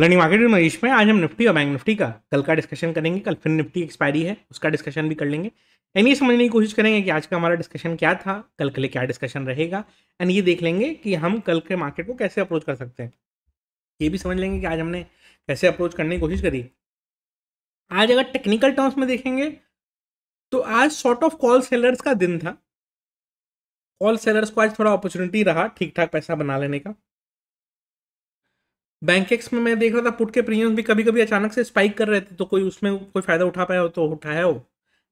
learning market में मनीष में आज हम निफ्टी और बैंक निफ्टी का कल का डिस्कशन करेंगे कल फिर निफ्टी एक्सपायरी है उसका डिस्कशन भी कर लेंगे एंड ये समझने की कोशिश करेंगे कि आज का हमारा डिस्कशन क्या था कल के लिए क्या डिस्कशन रहेगा एंड ये देख लेंगे कि हम कल के मार्केट को कैसे अप्रोच कर सकते हैं ये भी समझ लेंगे कि आज हमने कैसे अप्रोच करने की कोशिश करी आज अगर टेक्निकल टर्म्स में देखेंगे तो आज शॉर्ट ऑफ कॉल सेलर्स का दिन था कॉल सेलर्स को आज थोड़ा अपॉर्चुनिटी रहा ठीक ठाक पैसा बना लेने का एक्स में मैं देख रहा था पुट के प्रीमियम भी कभी कभी अचानक से स्पाइक कर रहे थे तो कोई उसमें कोई फायदा उठा पाया हो तो उठाया हो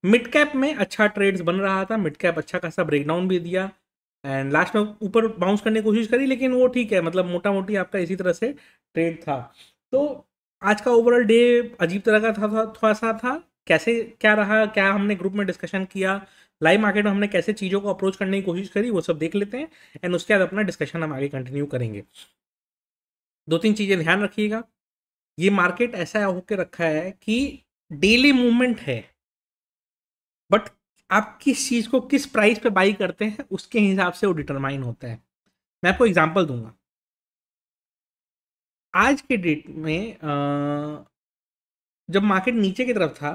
मिड कैप में अच्छा ट्रेड्स बन रहा था मिड कैप अच्छा खासा ब्रेकडाउन भी दिया एंड लास्ट में ऊपर बाउंस करने की कोशिश करी लेकिन वो ठीक है मतलब मोटा मोटी आपका इसी तरह से ट्रेड था तो आज का ओवरऑल डे अजीब तरह का था थोड़ा सा था कैसे क्या रहा क्या हमने ग्रुप में डिस्कशन किया लाइव मार्केट में हमने कैसे चीज़ों को अप्रोच करने की कोशिश करी वो सब देख लेते हैं एंड उसके बाद अपना डिस्कशन हम आगे कंटिन्यू करेंगे दो तीन चीज़ें ध्यान रखिएगा ये मार्केट ऐसा होकर रखा है कि डेली मूवमेंट है बट आप किस चीज़ को किस प्राइस पे बाई करते हैं उसके हिसाब से वो डिटरमाइन होता है मैं आपको एग्जांपल दूंगा आज के डेट में जब मार्केट नीचे की तरफ था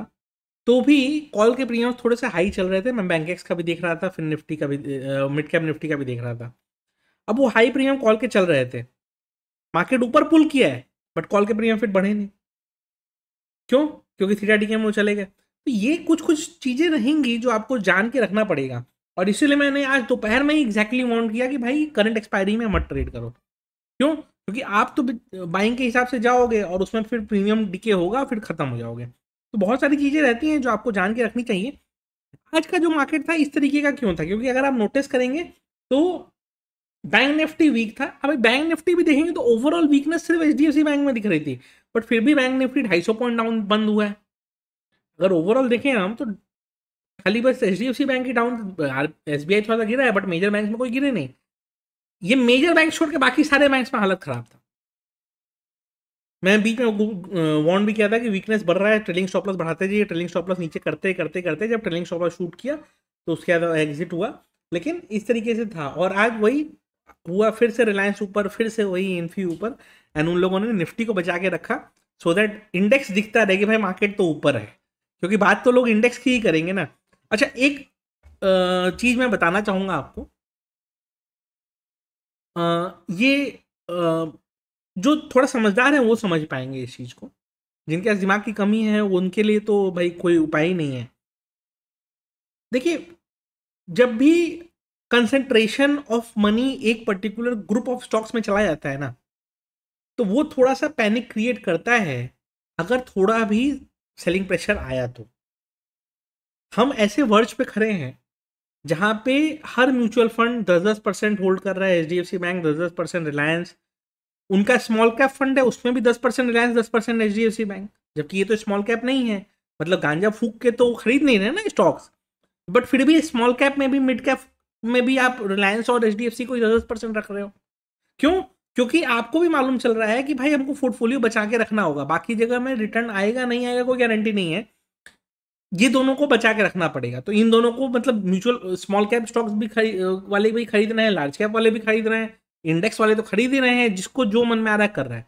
तो भी कॉल के प्रीमियम थोड़े से हाई चल रहे थे मैं बैंक एक्स का भी देख रहा था फिर निफ्टी का भी मिड कैप निफ्टी का भी देख रहा था अब वो हाई प्रीमियम कॉल के चल रहे थे मार्केट ऊपर पुल किया है बट कॉल के प्रीमियम फिर बढ़े नहीं क्यों क्योंकि थीटा डी के वो चले गए तो ये कुछ कुछ चीज़ें रहेंगी जो आपको जान के रखना पड़ेगा और इसीलिए मैंने आज दोपहर में ही एग्जैक्टली वॉन्ट किया कि भाई करंट एक्सपायरी में मत ट्रेड करो क्यों क्योंकि आप तो बाइंग के हिसाब से जाओगे और उसमें फिर प्रीमियम डिके होगा फिर ख़त्म हो जाओगे तो बहुत सारी चीज़ें रहती हैं जो आपको जान के रखनी चाहिए आज का जो मार्केट था इस तरीके का क्यों था क्योंकि अगर आप नोटिस करेंगे तो बैंक निफ्टी वीक था अभी बैंक निफ्टी भी देखेंगे तो ओवरऑल वीकनेस सिर्फ एच बैंक में दिख रही थी बट फिर भी बैंक निफ्टी ढाई सौ पॉइंट डाउन बंद हुआ है अगर ओवरऑल देखें हम तो खाली बस एच बैंक की डाउन एस बी थोड़ा सा गिरा है बट मेजर बैंक में कोई गिरे नहीं ये मेजर बैंक छोड़ के बाकी सारे बैंक में हालत खराब था मैं बीच में वार्न भी किया था कि वीकनेस बढ़ रहा है ट्रेलिंग स्टॉप लॉस बढ़ाते जाइए ट्रेलिंग स्टॉप लॉस नीचे करते करते करते जब ट्रेलिंग स्टॉप लॉस शूट किया तो उसके बाद एग्जिट हुआ लेकिन इस तरीके से था और आज वही हुआ फिर से रिलायंस ऊपर फिर से वही इन्फी ऊपर एंड उन लोगों ने निफ्टी को बचा के रखा सो so दैट इंडेक्स दिखता रहे कि भाई मार्केट तो ऊपर है क्योंकि बात तो लोग इंडेक्स की ही करेंगे ना अच्छा एक चीज़ मैं बताना चाहूंगा आपको आ, ये आ, जो थोड़ा समझदार है वो समझ पाएंगे इस चीज़ को जिनके पास दिमाग की कमी है उनके लिए तो भाई कोई उपाय ही नहीं है देखिए जब भी कंसेंट्रेशन ऑफ मनी एक पर्टिकुलर ग्रुप ऑफ स्टॉक्स में चला जाता है ना तो वो थोड़ा सा पैनिक क्रिएट करता है अगर थोड़ा भी सेलिंग प्रेशर आया तो हम ऐसे वर्ज पे खड़े हैं जहाँ पे हर म्यूचुअल फंड दस दस परसेंट होल्ड कर रहा है H D F C bank दस दस परसेंट रिलायंस उनका स्मॉल कैप फंड है उसमें भी दस परसेंट रिलायंस दस percent H D F C bank जबकि ये तो स्मॉल कैप नहीं है मतलब गांजा फूक के तो खरीद नहीं रहे ना स्टॉक्स बट फिर भी स्मॉल कैप में भी मिड कैप મેબી આપ રિલાયન્સ ઓર HDFC કો 70% રખ રહે હો ક્યું ક્યોકી આપકો ભી માલુમ ચલ રહા હે કી ભાઈ હમકો પોર્ટફોલિયો બચા કે રખના હોગા બાકી જગહ મે રિટર્ન આયેગા નહીં આયેગા કો ગેરંટી નહીં હે યે દોનો કો બચા કે રખના પડેગા તો ઇન દોનો કો મતલબ મ્યુચ્યુઅલ સ્મોલ કેપ સ્ટોક્સ ભી ખરી વાલે ભી ખરીદ રહે હે લાર્જ કેપ વાલે ભી ખરીદ રહે હે ઇન્ડેક્સ વાલે તો ખરીદ ही રહે હે जिसको जो मन મે આરાહ કર રહે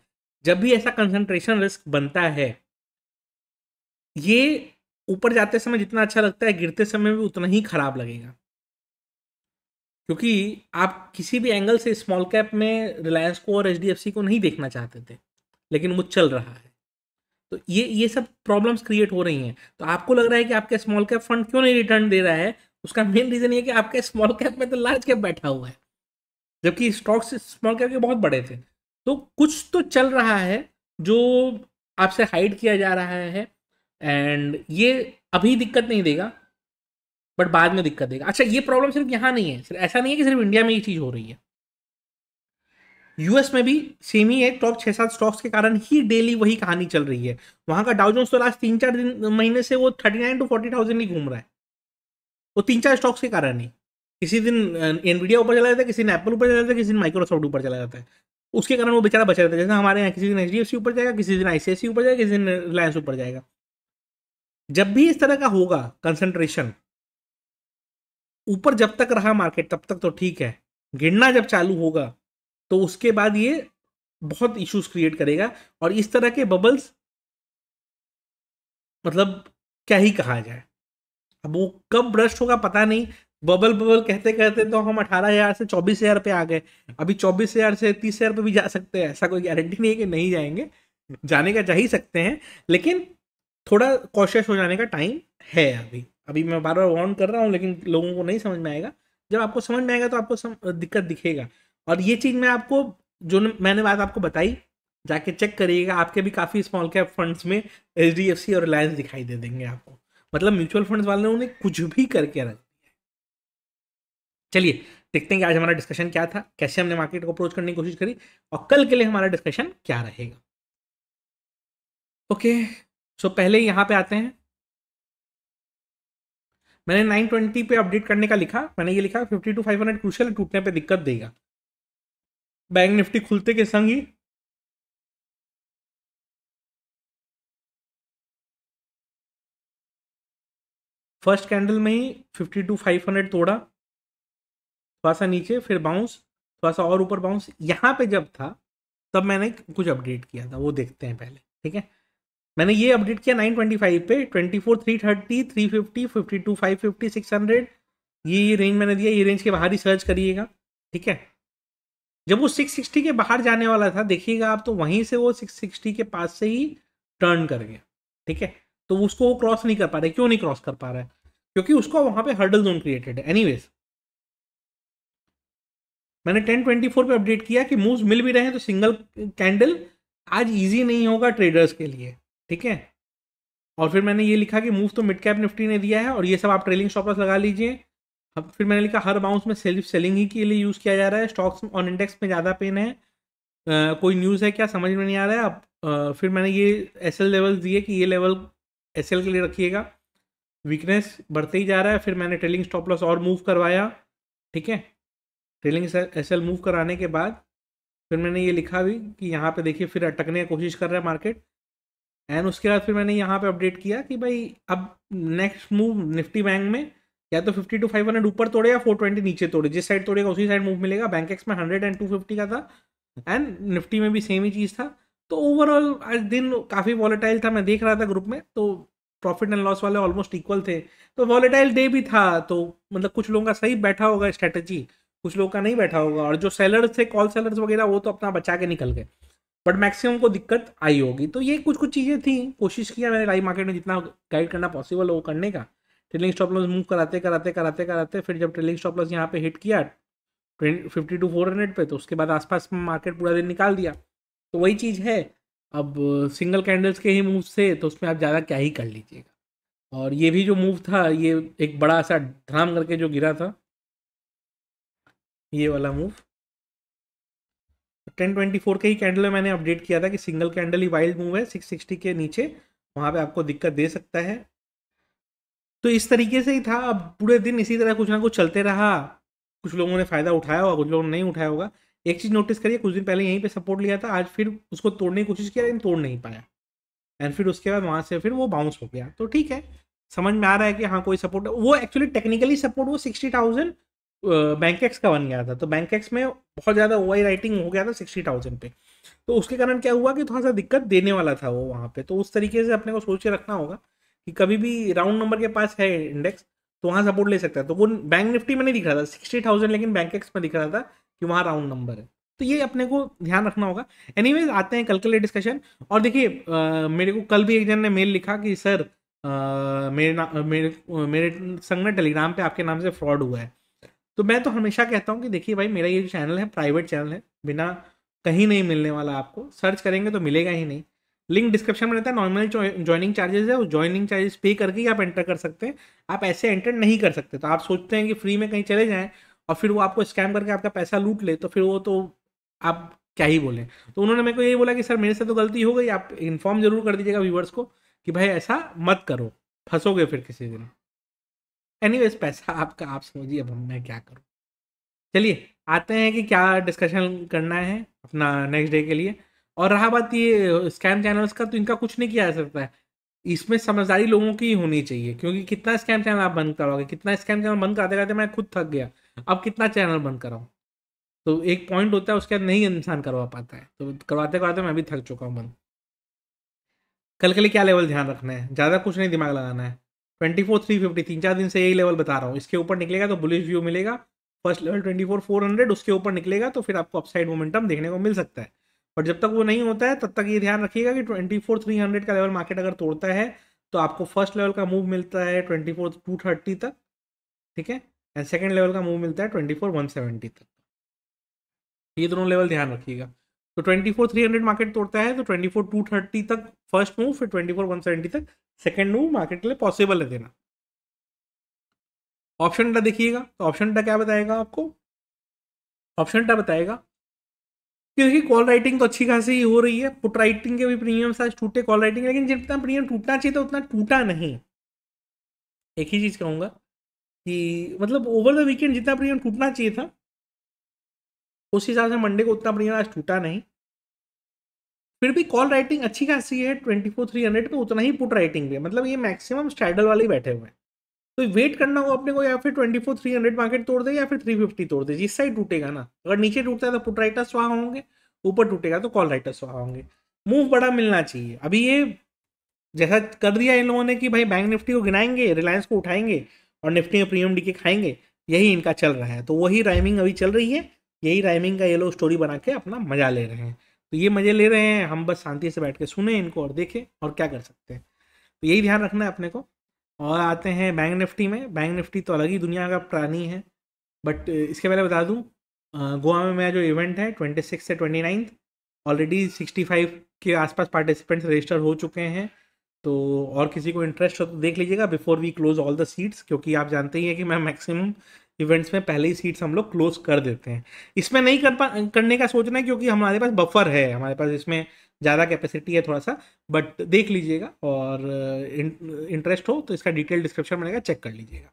જબ ભી એસા કન્સન્ટ્રેશન રિસ્ક બનતા હે યે ઉપર જાતે સમય જીતના અચ્છા લગતા હે ગિરતે સમય ભી ઉતના હી ખરાબ لگےગા क्योंकि आप किसी भी एंगल से स्मॉल कैप में रिलायंस को और एच को नहीं देखना चाहते थे लेकिन वो चल रहा है तो ये ये सब प्रॉब्लम्स क्रिएट हो रही हैं तो आपको लग रहा है कि आपका स्मॉल कैप फंड क्यों नहीं रिटर्न दे रहा है उसका मेन रीज़न ये कि आपके स्मॉल कैप में तो लार्ज कैप बैठा हुआ है जबकि स्टॉक्स स्मॉल कैप के बहुत बड़े थे तो कुछ तो चल रहा है जो आपसे हाइड किया जा रहा है एंड ये अभी दिक्कत नहीं देगा बट बाद में दिक्कत देगा अच्छा ये प्रॉब्लम सिर्फ यहाँ नहीं है सिर्फ ऐसा नहीं है कि सिर्फ इंडिया में ये चीज़ हो रही है यूएस में भी सेम ही है टॉप छः सात स्टॉक्स के कारण ही डेली वही कहानी चल रही है वहाँ का डाउजोन्स तो लास्ट तीन चार दिन महीने से वो thirty nine to forty thousand ही घूम रहा है वो तीन चार स्टॉक्स के कारण ही किसी दिन एनवीडिया ऊपर चला जाता है किसी दिन एप्पल ऊपर चला जाता है किसी दिन माइक्रोसॉफ्ट ऊपर चला जाता है उसके कारण वो बेचारा बचा रहता है जैसे हमारे यहाँ किसी दिन एच ऊपर जाएगा किसी दिन सी ऊपर जाएगा किसी दिन रिलायंस ऊपर जाएगा जब भी इस तरह का होगा कंसनट्रेशन ऊपर जब तक रहा मार्केट तब तक तो ठीक है गिरना जब चालू होगा तो उसके बाद ये बहुत इश्यूज क्रिएट करेगा और इस तरह के बबल्स मतलब क्या ही कहा जाए अब वो कब ब्रश होगा पता नहीं बबल बबल कहते कहते तो हम अठारह हजार से चौबीस हजार पे आ गए अभी चौबीस हजार से तीस हजार पे भी जा सकते हैं ऐसा कोई गारंटी नहीं है कि नहीं जाएंगे जाने का जा ही सकते हैं लेकिन थोड़ा कॉशियस हो जाने का टाइम है अभी अभी मैं बार बार वार्न कर रहा हूँ लेकिन लोगों को नहीं समझ में आएगा जब आपको समझ में आएगा तो आपको सम, दिक्कत दिखेगा और ये चीज़ मैं आपको जो मैंने बात आपको बताई जाके चेक करिएगा आपके भी काफ़ी स्मॉल कैप फंड्स में एच और रिलायंस दिखाई दे देंगे आपको मतलब म्यूचुअल फंड्स वाले उन्हें कुछ भी करके रख दिया चलिए देखते हैं कि आज हमारा डिस्कशन क्या था कैसे हमने मार्केट को अप्रोच करने की कोशिश करी और कल के लिए हमारा डिस्कशन क्या रहेगा ओके सो पहले यहाँ पे आते हैं मैंने 920 पे अपडेट करने का लिखा मैंने ये लिखा 50 टू 500 क्रूशियल टूटने पे दिक्कत देगा बैंक निफ्टी खुलते के संग ही फर्स्ट कैंडल में ही 50 टू 500 तोड़ा थोड़ा सा नीचे फिर बाउंस थोड़ा सा और ऊपर बाउंस यहाँ पे जब था तब मैंने कुछ अपडेट किया था वो देखते हैं पहले ठीक है मैंने ये अपडेट किया 925 पे 24 330 350 52 550 600 ये ये रेंज मैंने दिया ये रेंज के बाहर ही सर्च करिएगा ठीक है जब वो 660 के बाहर जाने वाला था देखिएगा आप तो वहीं से वो 660 के पास से ही टर्न कर गया ठीक है तो उसको वो क्रॉस नहीं कर पा रहे क्यों नहीं क्रॉस कर पा रहा है क्योंकि उसको वहां पे हर्डल जोन क्रिएटेड है एनीवेज मैंने 1024 पे अपडेट किया कि मूव्स मिल भी रहे हैं तो सिंगल कैंडल आज इजी नहीं होगा ट्रेडर्स के लिए ठीक है और फिर मैंने ये लिखा कि मूव तो मिड कैप निफ्टी ने दिया है और ये सब आप ट्रेलिंग स्टॉप लॉस लगा लीजिए अब फिर मैंने लिखा हर बाउंस में सेल्फ सेलिंग ही के लिए यूज़ किया जा रहा है स्टॉक्स और इंडेक्स में ज़्यादा पेन है आ, कोई न्यूज़ है क्या समझ में नहीं आ रहा है अब फिर मैंने ये एस एल लेवल दिए कि ये लेवल एस एल के लिए रखिएगा वीकनेस बढ़ते ही जा रहा है फिर मैंने ट्रेलिंग स्टॉप लॉस और मूव करवाया ठीक है ट्रेलिंग एस एल मूव कराने के बाद फिर मैंने ये लिखा भी कि यहाँ पे देखिए फिर अटकने की कोशिश कर रहा है मार्केट एंड उसके बाद फिर मैंने यहाँ पे अपडेट किया कि भाई अब नेक्स्ट मूव निफ्टी बैंक में या तो फिफ्टी टू फाइव हंड्रेड ऊपर तोड़े या फोर ट्वेंटी नीचे तोड़े जिस साइड तोड़ेगा उसी साइड मूव मिलेगा बैंक एक्स में हंड्रेड एंड टू फिफ्टी का था एंड निफ्टी में भी सेम ही चीज़ था तो ओवरऑल आज दिन काफ़ी वॉलेटाइल था मैं देख रहा था ग्रुप में तो प्रॉफिट एंड लॉस वाले ऑलमोस्ट इक्वल थे तो वॉलेटाइल डे भी था तो मतलब कुछ लोगों का सही बैठा होगा स्ट्रेटजी कुछ लोगों का नहीं बैठा होगा और जो सेलर्स थे कॉल सेलर्स वगैरह वो तो अपना बचा के निकल गए बट मैक्सिमम को दिक्कत आई होगी तो ये कुछ कुछ चीज़ें थी कोशिश किया मैंने लाइव मार्केट में जितना गाइड करना पॉसिबल हो करने का ट्रेलिंग स्टॉप लॉस मूव कराते कराते कराते कराते फिर जब ट्रेलिंग स्टॉप लॉस यहाँ पे हिट किया फिफ्टी टू फोर हंड्रेड पे तो उसके बाद आसपास मार्केट पूरा दिन निकाल दिया तो वही चीज़ है अब सिंगल कैंडल्स के ही मूव से तो उसमें आप ज़्यादा क्या ही कर लीजिएगा और ये भी जो मूव था ये एक बड़ा सा ड्राम करके जो गिरा था ये वाला मूव टेन ट्वेंटी फोर के ही कैंडल में मैंने अपडेट किया था कि सिंगल कैंडल ही वाइल्ड मूव है सिक्स सिक्सटी के नीचे वहाँ पे आपको दिक्कत दे सकता है तो इस तरीके से ही था अब पूरे दिन इसी तरह कुछ ना कुछ चलते रहा कुछ लोगों ने फ़ायदा उठाया होगा कुछ लोगों ने नहीं उठाया होगा एक चीज़ नोटिस करिए कुछ दिन पहले यहीं पर सपोर्ट लिया था आज फिर उसको तोड़ने की कोशिश किया लेकिन तोड़ नहीं पाया एंड फिर उसके बाद वहाँ से फिर वो बाउंस हो गया तो ठीक है समझ में आ रहा है कि हाँ कोई सपोर्ट वो एक्चुअली टेक्निकली सपोर्ट वो सिक्सटी थाउजेंड बैंक एक्स का बन गया था तो बैंक एक्स में बहुत ज़्यादा ओ राइटिंग हो गया था सिक्सटी थाउजेंड पे तो उसके कारण क्या हुआ कि थोड़ा सा दिक्कत देने वाला था वो वहाँ पे तो उस तरीके से अपने को सोच के रखना होगा कि कभी भी राउंड नंबर के पास है इंडेक्स तो वहाँ सपोर्ट ले सकता है तो वो बैंक निफ्टी में नहीं दिख रहा था सिक्सटी थाउजेंड लेकिन बैंक एक्स में दिख रहा था कि वहाँ राउंड नंबर है तो ये अपने को ध्यान रखना होगा एनी आते हैं कल के लिए डिस्कशन और देखिए मेरे को कल भी एक जन ने मेल लिखा कि सर आ, मेरे ना मेरे मेरे संग ने टेलीग्राम पे आपके नाम से फ्रॉड हुआ है तो मैं तो हमेशा कहता हूँ कि देखिए भाई मेरा ये जो चैनल है प्राइवेट चैनल है बिना कहीं नहीं मिलने वाला आपको सर्च करेंगे तो मिलेगा ही नहीं लिंक डिस्क्रिप्शन में रहता है नॉर्मल ज्वाइनिंग चार्जेस है वो ज्वाइनिंग चार्जेस पे करके ही आप एंटर कर सकते हैं आप ऐसे एंटर नहीं कर सकते तो आप सोचते हैं कि फ्री में कहीं चले जाएँ और फिर वो आपको स्कैम करके आपका पैसा लूट ले तो फिर वो तो आप क्या ही बोलें तो उन्होंने मेरे को यही बोला कि सर मेरे से तो गलती हो गई आप इन्फॉर्म जरूर कर दीजिएगा व्यूवर्स को कि भाई ऐसा मत करो फंसोगे फिर किसी दिन एनीवेज पैसा आपका आप समझिए अब मैं क्या करूँ चलिए आते हैं कि क्या डिस्कशन करना है अपना नेक्स्ट डे के लिए और रहा बात ये स्कैम चैनल्स का तो इनका कुछ नहीं किया जा सकता है इसमें समझदारी लोगों की होनी चाहिए क्योंकि कितना स्कैम चैनल आप बंद करवाओगे कितना स्कैम चैनल बंद कराते कराते मैं खुद थक गया अब कितना चैनल बंद कराऊँ तो एक पॉइंट होता है उसके बाद नहीं इंसान करवा पाता है तो करवाते करवाते मैं भी थक चुका हूँ बंद कल के लिए क्या लेवल ध्यान रखना है ज़्यादा कुछ नहीं दिमाग लगाना है ट्वेंटी फोर थ्री फिफ्टी तीन चार दिन से यही लेवल बता रहा हूँ इसके ऊपर निकलेगा तो बुलिश व्यू मिलेगा first level twenty four four hundred उसके ऊपर निकलेगा तो फिर आपको अपसाइड मोमेंटम देखने को मिल सकता है और जब तक वो नहीं होता है तब तक ये ध्यान रखिएगा कि ट्वेंटी फोर थ्री हंड्रेड का लेवल मार्केट अगर तोड़ता है तो आपको फर्स्ट लेवल का मूव मिलता है ट्वेंटी फोर टू थर्टी तक ठीक है एंड सेकेंड लेवल का मूव मिलता है ट्वेंटी फोर वन सेवेंटी तक ये दोनों लेवल ध्यान रखिएगा तो twenty four three hundred market तोड़ता है तो ट्वेंटी फोर टू थर्टी तक फर्स्ट मूव फिर ट्वेंटी फोर वन सेवेंटी तक सेकेंड मूव मार्केट के लिए पॉसिबल है देना ऑप्शन डा देखिएगा तो ऑप्शन डा क्या बताएगा आपको ऑप्शन डा बताएगा क्योंकि कॉल राइटिंग तो अच्छी खासी ही हो रही है पुट राइटिंग के भी प्रीमियम आज टूटे कॉल राइटिंग लेकिन जितना प्रीमियम टूटना चाहिए था उतना टूटा नहीं एक ही चीज़ कहूँगा कि मतलब ओवर द वीकेंड जितना प्रीमियम टूटना चाहिए था उस हिसाब से मंडे को उतना बढ़िया आज टूटा नहीं फिर भी कॉल राइटिंग अच्छी खासी है ट्वेंटी फोर थ्री हंड्रेड पर उतना ही पुट राइटिंग भी है मतलब ये मैक्सिमम स्ट्रैडल वाले बैठे हुए हैं तो वेट करना हो अपने को या फिर twenty four three hundred market तोड़ दे या फिर थ्री फिफ्टी तोड़ दे जिस साइड टूटेगा ना अगर नीचे टूटता है तो पुट राइटर्स वहाँ होंगे ऊपर टूटेगा तो कॉल राइटर्स वहाँ होंगे मूव बड़ा मिलना चाहिए अभी ये जैसा कर दिया इन लोगों ने कि भाई बैंक निफ्टी को गिनाएंगे रिलायंस को उठाएंगे और निफ्टी में प्रीमियम डी के खाएंगे यही इनका चल रहा है तो वही राइमिंग अभी चल रही है यही राइमिंग का ये लोग स्टोरी बना के अपना मजा ले रहे हैं तो ये मजे ले रहे हैं हम बस शांति से बैठ के सुने इनको और देखें और क्या कर सकते हैं तो यही ध्यान रखना है अपने को और आते हैं बैंक निफ्टी में बैंक निफ्टी तो अलग ही दुनिया का प्राणी है बट इसके पहले बता दूँ गोवा में मेरा जो इवेंट है ट्वेंटी सिक्स से twenty ninth already sixty five के आसपास पार्टिसिपेंट्स रजिस्टर हो चुके हैं तो और किसी को इंटरेस्ट हो तो देख लीजिएगा before we close all the seats क्योंकि आप जानते ही हैं कि मैं मैक्सिमम इवेंट्स में पहले ही सीट्स हम लोग क्लोज कर देते हैं इसमें नहीं कर पा करने का सोचना है क्योंकि हमारे पास बफर है हमारे पास इसमें ज़्यादा कैपेसिटी है थोड़ा सा बट देख लीजिएगा और इंटरेस्ट हो तो इसका डिटेल डिस्क्रिप्शन बनेगा चेक कर लीजिएगा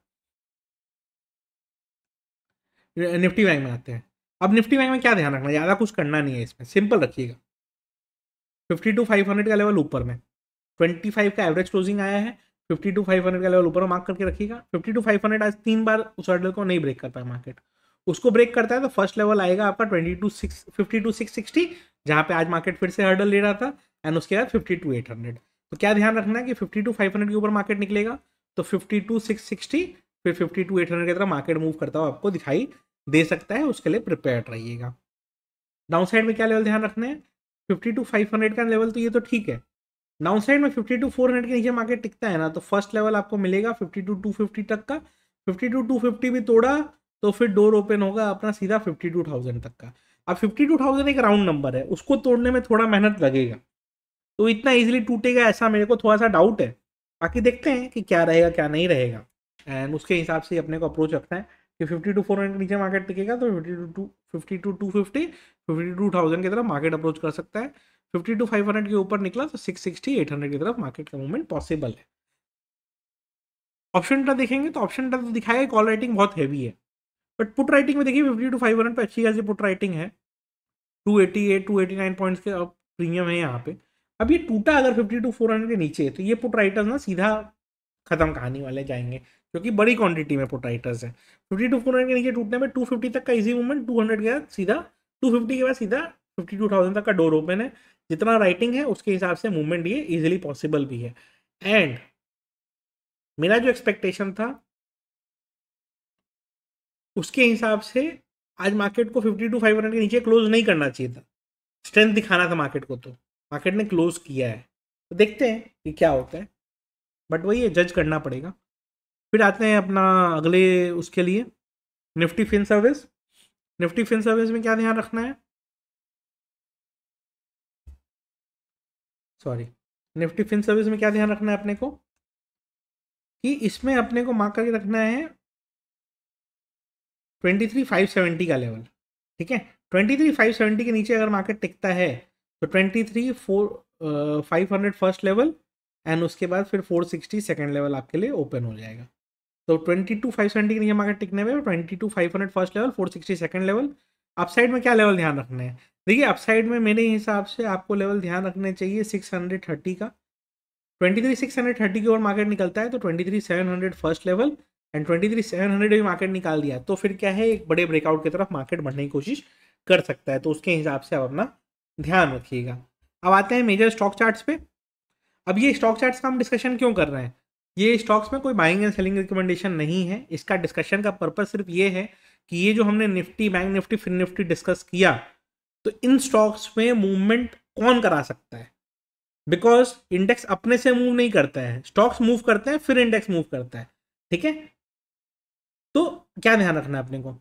निफ्टी बैंक में आते हैं अब निफ्टी बैंक में क्या ध्यान रखना ज़्यादा कुछ करना नहीं है इसमें सिंपल रखिएगा फिफ्टी टू फाइव हंड्रेड का लेवल ऊपर में ट्वेंटी फाइव का एवरेज क्लोजिंग आया है फिफ्टी टू फाइव हंड्रेड का लेवल ऊपर मार्क करके रखिएगा फिफ्टी टू फाइव हंड्रेड आज तीन बार उस हर्डल को नहीं ब्रेक कर पाया मार्केट उसको ब्रेक करता है तो फर्स्ट लेवल आएगा आपका twenty two six fifty two six sixty जहाँ पे आज मार्केट फिर से हर्डल ले रहा था एंड उसके बाद फिफ्टी टू एट हंड्रेड तो क्या ध्यान रखना है कि फिफ्टी टू फाइव हंड्रेड के ऊपर मार्केट निकलेगा तो फिफ्टी टू सिक्स सिक्सटी फिर फिफ्टी टू एट हंड्रेड की तरह मार्केट मूव करता हुआ आपको दिखाई दे सकता है उसके लिए प्रिपेयर रहिएगा डाउन साइड में क्या लेवल ध्यान रखना है फिफ्टी टू फाइव हंड्रेड का लेवल तो ये तो ठीक है डाउन साइड में फिफ्टी टू फोर हंड्रेड के नीचे मार्केट टिकता है ना तो फर्स्ट लेवल आपको मिलेगा फिफ्टी टू टू फिफ्टी तक का फिफ्टी टू टू फिफ्टी भी तोड़ा तो फिर डोर ओपन होगा अपना सीधा फिफ्टी टू थाउजेंड तक का अब फिफ्टी टू थाउजेंड एक राउंड नंबर है उसको तोड़ने में थोड़ा मेहनत लगेगा तो इतना ईजिली टूटेगा ऐसा मेरे को थोड़ा सा डाउट है बाकी देखते हैं कि क्या रहेगा क्या नहीं रहेगा एंड उसके हिसाब से अपने को अप्रोच रखना है कि फिफ्टी टू फोर हंड्रेड नीचे मार्केट टिकेगा तो fifty two two fifty two two fifty fifty two thousand की तरफ मार्केट अप्रोच कर सकता है फिफ्टी टू फाइव हंड्रेड के ऊपर निकला तो सिक्स सिक्सटी एट हंड्रेड की तरफ मार्केट का मूवमेंट पॉसिबल है ऑप्शन टा देखेंगे तो ऑप्शन टा तो दिखाया कॉल राइटिंग बहुत हैवी है बट पुट राइटिंग में देखिए फिफ्टी टू फाइव हंड्रेड पर अच्छी खासी पुट राइटिंग है two eighty eight two eighty nine points के अब प्रीमियम है यहाँ पे अब ये टूटा अगर फिफ्टी टू फोर हंड्रेड के नीचे तो ये पुट राइटर्स ना सीधा खत्म कहानी वाले जाएंगे क्योंकि बड़ी क्वांटिटी में पुट राइटर्स हैं फिफ्टी टू फोर हंड्रेड के नीचे टूटने में टू फिफ्टी तक का इजी मूवमेंट टू हंड्रेड के बाद सीधा टू फिफ्टी के बाद सीधा फिफ्टी टू थाउजेंड तक का डोर ओपन है जितना राइटिंग है उसके हिसाब से मूवमेंट ये इजिली पॉसिबल भी है एंड मेरा जो एक्सपेक्टेशन था उसके हिसाब से आज मार्केट को फिफ्टी टू फाइव हंड्रेड के नीचे क्लोज नहीं करना चाहिए था स्ट्रेंथ दिखाना था मार्केट को तो मार्केट ने क्लोज किया है तो देखते हैं कि क्या होता है बट वही है जज करना पड़ेगा फिर आते हैं अपना अगले उसके लिए Nifty fin service Nifty fin service में क्या ध्यान रखना है सॉरी निफ्टी फिन सर्विस में क्या ध्यान रखना है अपने को कि इसमें अपने को मार्क करके रखना है ट्वेंटी थ्री फाइव सेवेंटी का लेवल ठीक है ट्वेंटी थ्री फाइव सेवेंटी के नीचे अगर मार्केट टिकता है तो twenty three four five hundred first level and उसके बाद फिर फोर सिक्सटी सेकेंड लेवल आपके लिए ओपन हो जाएगा तो ट्वेंटी टू फाइव सेवेंटी के नीचे मार्केट टिकने में twenty two five hundred first level four sixty second level upside में क्या लेवल ध्यान रखना है देखिए अपसाइड में मेरे हिसाब से आपको लेवल ध्यान रखने चाहिए 630 का थ्री थर्टी की ओर मार्केट निकलता है तो 23700 फर्स्ट लेवल एंड 23700 भी मार्केट निकाल दिया तो फिर क्या है एक बड़े ब्रेकआउट की तरफ मार्केट बढ़ने की कोशिश कर सकता है तो उसके हिसाब से आप अपना ध्यान रखिएगा अब आते हैं मेजर स्टॉक चार्ट्स पे अब ये स्टॉक चार्ट्स का हम डिस्कशन क्यों कर रहे हैं ये स्टॉक्स में कोई बाइंग एंड सेलिंग रिकमेंडेशन नहीं है इसका डिस्कशन का पर्पज सिर्फ ये है कि ये जो हमने निफ्टी बैंक निफ्टी फिर निफ्टी डिस्कस किया तो इन स्टॉक्स में मूवमेंट कौन करा सकता है बिकॉज इंडेक्स अपने से मूव नहीं करता है स्टॉक्स मूव करते हैं फिर इंडेक्स मूव करता है ठीक है तो क्या ध्यान रखना है अपने को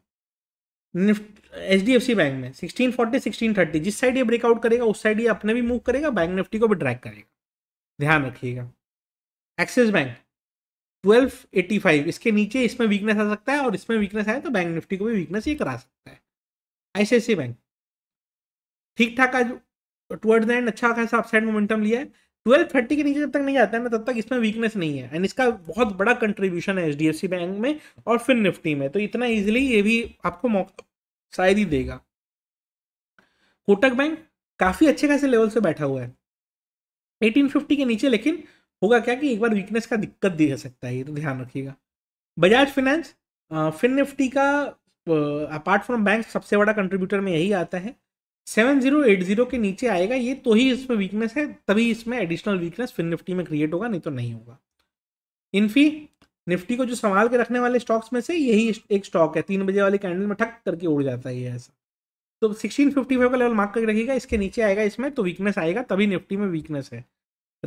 H D F C bank में सिक्सटीन फोर्टी सिक्सटीन थर्टी जिस साइड ये ब्रेकआउट करेगा उस साइड ये अपने भी मूव करेगा बैंक निफ्टी को भी ड्रैग करेगा ध्यान रखिएगा Axis bank twelve eighty five इसके नीचे इसमें वीकनेस आ सकता है और इसमें वीकनेस आए तो बैंक निफ्टी को भी वीकनेस ये करा सकता है आईसीआईसी बैंक ठीक ठाक आज टुवर्ड द एंड अच्छा खासा अपसाइड मोमेंटम लिया है ट्वेल्व थर्टी के नीचे जब तक नहीं आता है ना तब तक इसमें वीकनेस नहीं है एंड इसका बहुत बड़ा कंट्रीब्यूशन है एच बैंक में और फिर निफ्टी में तो इतना ईजिली ये भी आपको मौका शायद ही देगा कोटक बैंक काफ़ी अच्छे खासे लेवल से बैठा हुआ है 1850 के नीचे लेकिन होगा क्या कि एक बार वीकनेस का दिक्कत दे सकता है ये तो ध्यान रखिएगा बजाज फाइनेंस फिन निफ्टी का अपार्ट फ्रॉम बैंक सबसे बड़ा कंट्रीब्यूटर में यही आता है सेवन जीरो एट जीरो के नीचे आएगा ये तो ही इसमें वीकनेस है तभी इसमें एडिशनल वीकनेस फिन निफ्टी में क्रिएट होगा नहीं तो नहीं होगा इनफी निफ्टी को जो संभाल के रखने वाले स्टॉक्स में से यही एक स्टॉक है तीन बजे वाली कैंडल में ठक करके उड़ जाता है ये ऐसा तो सिक्सटीन फिफ्टी फाइव का लेवल मार्क करके रखेगा इसके नीचे आएगा इसमें तो वीकनेस आएगा तभी निफ्टी में वीकनेस है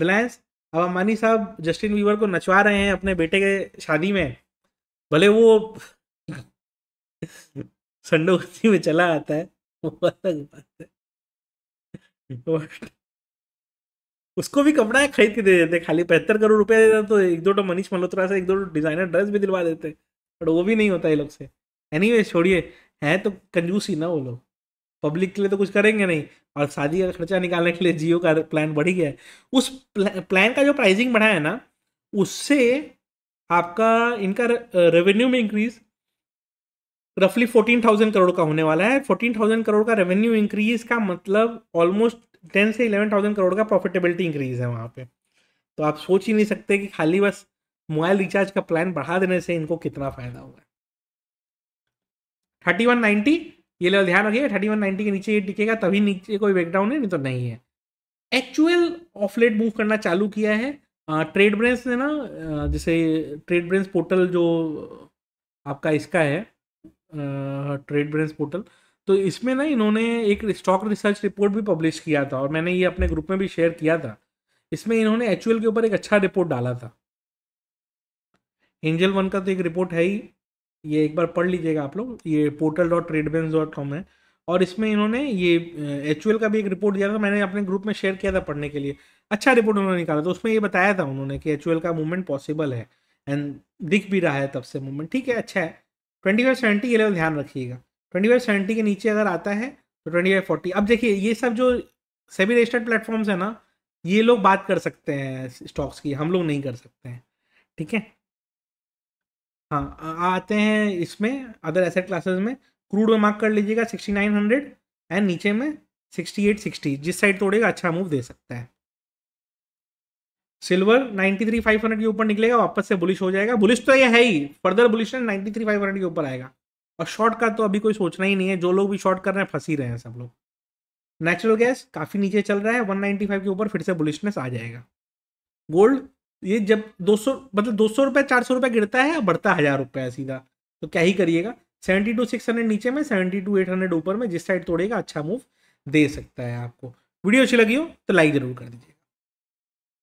रिलायंस अब अम्बानी साहब जस्टिन वीवर को नचवा रहे हैं अपने बेटे के शादी में भले वो संडो में चला आता है तो उसको भी कपड़ा खरीद के दे देते खाली पचहत्तर करोड़ दे देते तो एक दो तो मनीष मल्होत्रा से एक दो डिजाइनर ड्रेस भी दिलवा देते बट वो भी नहीं होता ये लोग से एनी anyway, छोड़िए है तो कंजूस ही ना वो लोग पब्लिक के लिए तो कुछ करेंगे नहीं और शादी का खर्चा निकालने के लिए जियो का प्लान बढ़ गया है उस प्लान का जो प्राइसिंग बढ़ा है ना उससे आपका इनका रेवेन्यू में इंक्रीज रफली फोर्टीन थाउजेंड करोड़ का होने वाला है फोर्टीन थाउजेंड करोड़ का रेवेन्यू इंक्रीज का मतलब ऑलमोस्ट टेन से इलेवन थाउजेंड करोड़ का प्रॉफिटेबिलिटी इंक्रीज है वहाँ पे तो आप सोच ही नहीं सकते कि खाली बस मोबाइल रिचार्ज का प्लान बढ़ा देने से इनको कितना फायदा होगा थर्टी वन नाइन्टी ये लेवल ध्यान रखिएगा थर्टी वन नाइन्टी के नीचे ये टिकेगा तभी नीचे कोई ब्रेकडाउन है नहीं तो नहीं है एक्चुअल ऑफलेट मूव करना चालू किया है ट्रेड ब्रेंस ने ना जैसे ट्रेड ब्रेंस पोर्टल जो आपका इसका है ट्रेड ब्रेंस पोर्टल तो इसमें ना इन्होंने एक स्टॉक रिसर्च रिपोर्ट भी पब्लिश किया था और मैंने ये अपने ग्रुप में भी शेयर किया था इसमें इन्होंने एक्चुअल के ऊपर एक अच्छा रिपोर्ट डाला था एंजल वन का तो एक रिपोर्ट है ही ये एक बार पढ़ लीजिएगा आप लोग ये पोर्टल डॉट ट्रेड ट्रेडबेंस डॉट कॉम है और इसमें इन्होंने ये एच का भी एक रिपोर्ट दिया था मैंने अपने ग्रुप में शेयर किया था पढ़ने के लिए अच्छा रिपोर्ट उन्होंने निकाला तो उसमें ये बताया था उन्होंने कि एच का मूवमेंट पॉसिबल है एंड दिख भी रहा है तब से मूवमेंट ठीक है अच्छा है ट्वेंटी फाइव सेवेंटी ये लेवल ध्यान रखिएगा ट्वेंटी फाइव सेवेंटी के नीचे अगर आता है तो ट्वेंटी फाइव फोर्टी अब देखिए ये सब जो सभी रजिस्टर्ड प्लेटफॉर्म्स है ना ये लोग बात कर सकते हैं स्टॉक्स की हम लोग नहीं कर सकते हैं ठीक है हाँ आते हैं इसमें अदर एसेट क्लासेस में क्रूड में मार्क कर लीजिएगा सिक्सटी नाइन हंड्रेड एंड नीचे में सिक्सटी एट सिक्सटी जिस साइड तोड़ेगा अच्छा मूव दे सकता है सिल्वर 93,500 के ऊपर निकलेगा वापस से बुलिश हो जाएगा बुलिश तो ये है ही further bullish ninety three five hundred के ऊपर आएगा और शॉर्ट का तो अभी कोई सोचना ही नहीं है जो लोग भी शॉर्ट कर रहे हैं फंस ही रहे हैं सब लोग नेचुरल गैस काफ़ी नीचे चल रहा है 195 के ऊपर फिर से बुलिशनेस आ जाएगा गोल्ड ये जब 200 मतलब दो सौ रुपये चार सौ रुपये गिरता है और बढ़ता है हज़ार रुपये सीधा तो क्या ही करिएगा सेवेंटी टू सिक्स हंड्रेड नीचे में सेवेंटी टू एट हंड्रेड ऊपर में जिस साइड तोड़ेगा अच्छा मूव दे सकता है आपको वीडियो अच्छी लगी हो तो लाइक ज़रूर कर दीजिए